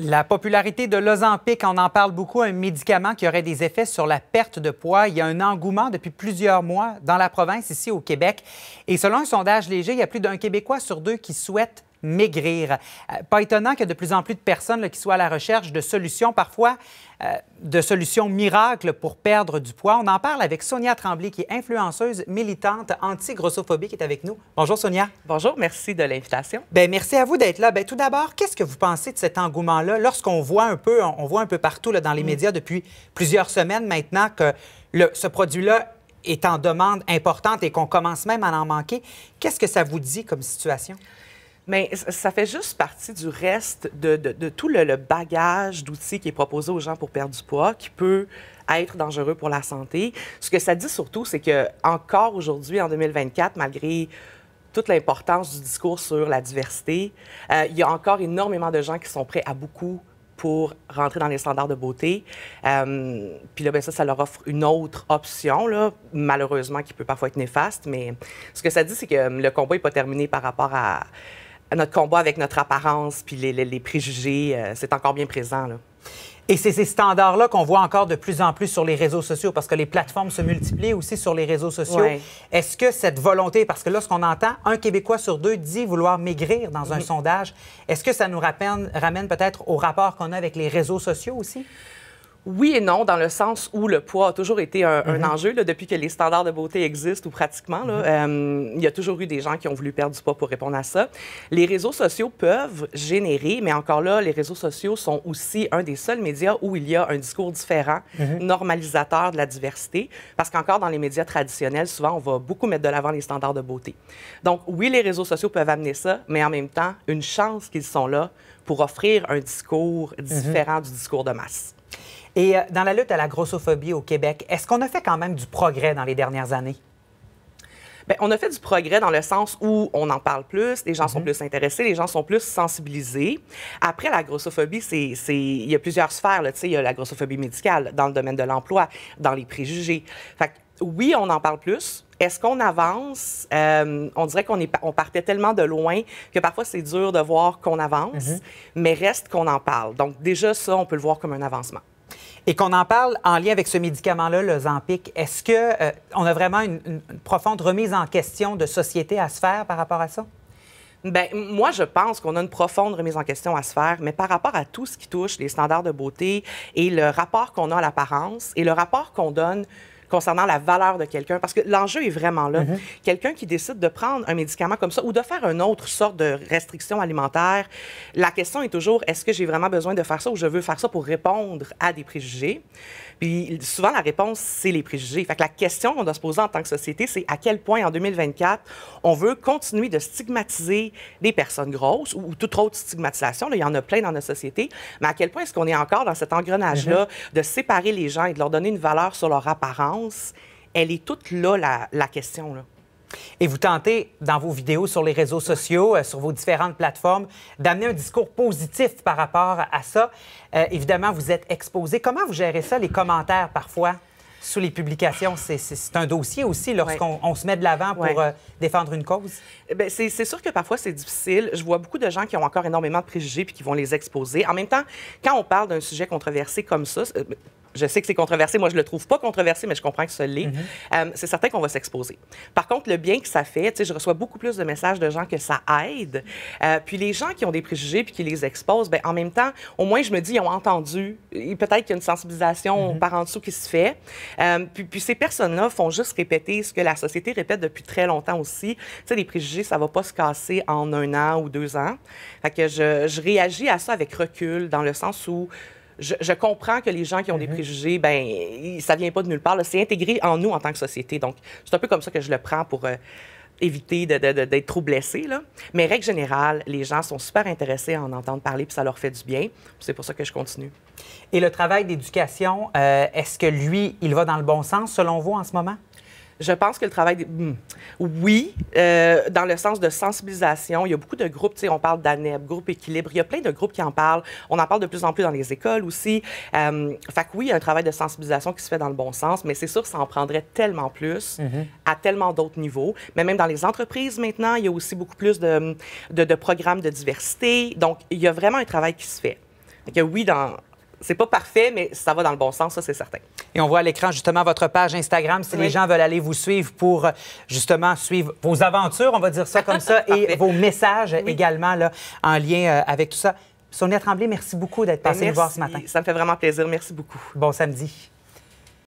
La popularité de l'Ozempic, on en parle beaucoup, un médicament qui aurait des effets sur la perte de poids. Il y a un engouement depuis plusieurs mois dans la province, ici au Québec. Et selon un sondage léger, il y a plus d'un Québécois sur deux qui souhaite maigrir. Euh, pas étonnant que de plus en plus de personnes qui soient à la recherche de solutions, parfois euh, de solutions miracles pour perdre du poids. On en parle avec Sonia Tremblay, qui est influenceuse militante anti-grossophobie, qui est avec nous. Bonjour Sonia. Bonjour, merci de l'invitation. Bien, merci à vous d'être là. Bien, tout d'abord, qu'est-ce que vous pensez de cet engouement-là? Lorsqu'on voit un peu, on voit un peu partout dans les mm. médias depuis plusieurs semaines maintenant que ce produit-là est en demande importante et qu'on commence même à en manquer. Qu'est-ce que ça vous dit comme situation? Mais ça fait juste partie du reste de, tout le, bagage d'outils qui est proposé aux gens pour perdre du poids, qui peut être dangereux pour la santé. Ce que ça dit surtout, c'est que encore aujourd'hui, en 2024, malgré toute l'importance du discours sur la diversité, euh, il y a encore énormément de gens qui sont prêts à beaucoup pour rentrer dans les standards de beauté. Euh, puis là, ben ça, ça leur offre une autre option, là, malheureusement, qui peut parfois être néfaste. Mais ce que ça dit, c'est que euh, le combat n'est pas terminé par rapport à notre combat avec notre apparence puis les, préjugés, euh, c'est encore bien présent. Et c'est ces standards-là qu'on voit encore de plus en plus sur les réseaux sociaux, parce que les plateformes se multiplient aussi sur les réseaux sociaux. Est-ce que cette volonté, parce que là, ce qu'on entend, un Québécois sur deux dit vouloir maigrir dans un mhm. sondage, est-ce que ça nous ramène peut-être au rapport qu'on a avec les réseaux sociaux aussi? Oui et non, dans le sens où le poids a toujours été un, mhm. enjeu. depuis que les standards de beauté existent, ou pratiquement, mhm. euh, il y a toujours eu des gens qui ont voulu perdre du poids pour répondre à ça. Les réseaux sociaux peuvent générer, mais encore là, les réseaux sociaux sont aussi un des seuls médias où il y a un discours différent, mhm. normalisateur de la diversité, parce qu'encore dans les médias traditionnels, souvent, on va beaucoup mettre de l'avant les standards de beauté. Donc, oui, les réseaux sociaux peuvent amener ça, mais en même temps, une chance qu'ils sont là pour offrir un discours différent du discours de masse. Et euh, dans la lutte à la grossophobie au Québec, est-ce qu'on a fait quand même du progrès dans les dernières années? Bien, on a fait du progrès dans le sens où on en parle plus, les gens sont mhm. plus intéressés, les gens sont plus sensibilisés. Après, la grossophobie, c'est, il y a plusieurs sphères. Là, il y a la grossophobie médicale dans le domaine de l'emploi, dans les préjugés. Fait oui, on en parle plus. Est-ce qu'on avance? Euh, on dirait qu'on on partait tellement de loin que parfois c'est dur de voir qu'on avance, mhm. mais reste qu'on en parle. Donc déjà, ça, on peut le voir comme un avancement et qu'on en parle en lien avec ce médicament-là, le Zampic, est-ce qu'on euh, on a vraiment une, une profonde remise en question de société à se faire par rapport à ça? Bien, moi, je pense qu'on a une profonde remise en question à se faire, mais par rapport à tout ce qui touche les standards de beauté et le rapport qu'on a à l'apparence et le rapport qu'on donne concernant la valeur de quelqu'un, parce que l'enjeu est vraiment là. Mhm. Quelqu'un qui décide de prendre un médicament comme ça ou de faire une autre sorte de restriction alimentaire, la question est toujours, est-ce que j'ai vraiment besoin de faire ça ou je veux faire ça pour répondre à des préjugés? Puis souvent, la réponse, c'est les préjugés. Fait que la question qu'on doit se poser en tant que société, c'est à quel point, en 2024, on veut continuer de stigmatiser des personnes grosses ou, toute autre stigmatisation. il y en a plein dans notre société. Mais à quel point est-ce qu'on est encore dans cet engrenage-là mhm. de séparer les gens et de leur donner une valeur sur leur apparence? elle est toute là, la, question. Là. Et vous tentez, dans vos vidéos sur les réseaux sociaux, euh, sur vos différentes plateformes, d'amener un discours positif par rapport à ça. Euh, évidemment, vous êtes exposé. Comment vous gérez ça, les commentaires parfois? sous les publications, c'est un dossier aussi lorsqu'on se met de l'avant pour euh, défendre une cause? Eh c'est sûr que parfois, c'est difficile. Je vois beaucoup de gens qui ont encore énormément de préjugés puis qui vont les exposer. En même temps, quand on parle d'un sujet controversé comme ça, je sais que c'est controversé. Moi, je le trouve pas controversé, mais je comprends que ça l'est. Mhm. euh, c'est certain qu'on va s'exposer. Par contre, le bien que ça fait, tu sais, je reçois beaucoup plus de messages de gens que ça aide. Euh, puis les gens qui ont des préjugés puis qui les exposent, ben en même temps, au moins, je me dis, ils ont entendu. Peut-être qu'il y a une sensibilisation mhm. par en dessous qui se fait. Euh, puis, puis, ces personnes-là font juste répéter ce que la société répète depuis très longtemps aussi. Tu sais, les préjugés, ça va pas se casser en un an ou deux ans. Fait que je, je réagis à ça avec recul, dans le sens où je, comprends que les gens qui ont des mhm. préjugés, ben, ça vient pas de nulle part. C'est intégré en nous en tant que société. Donc, c'est un peu comme ça que je le prends pour euh, éviter d'être trop blessé. Mais règle générale, les gens sont super intéressés à en entendre parler, puis ça leur fait du bien. C'est pour ça que je continue. Et le travail d'éducation, euh, est-ce que lui, il va dans le bon sens selon vous en ce moment? Je pense que le travail. Hmm. Oui, euh, dans le sens de sensibilisation, il y a beaucoup de groupes. On parle d'ANEB, groupe équilibre. Il y a plein de groupes qui en parlent. On en parle de plus en plus dans les écoles aussi. Euh, oui, il y a un travail de sensibilisation qui se fait dans le bon sens, mais c'est sûr que ça en prendrait tellement plus mhm. à tellement d'autres niveaux. Mais même dans les entreprises maintenant, il y a aussi beaucoup plus de, programmes de diversité. Donc, il y a vraiment un travail qui se fait. oui, dans, c'est pas parfait, mais ça va dans le bon sens, ça, c'est certain. Et on voit à l'écran, justement, votre page Instagram si les gens veulent aller vous suivre pour, euh, justement, suivre vos aventures, on va dire ça comme ça, et vos messages également, là, en lien euh, avec tout ça. Sonia Tremblay, merci beaucoup d'être ben, passée nous voir ce matin. Ça me fait vraiment plaisir. Merci beaucoup. Bon samedi.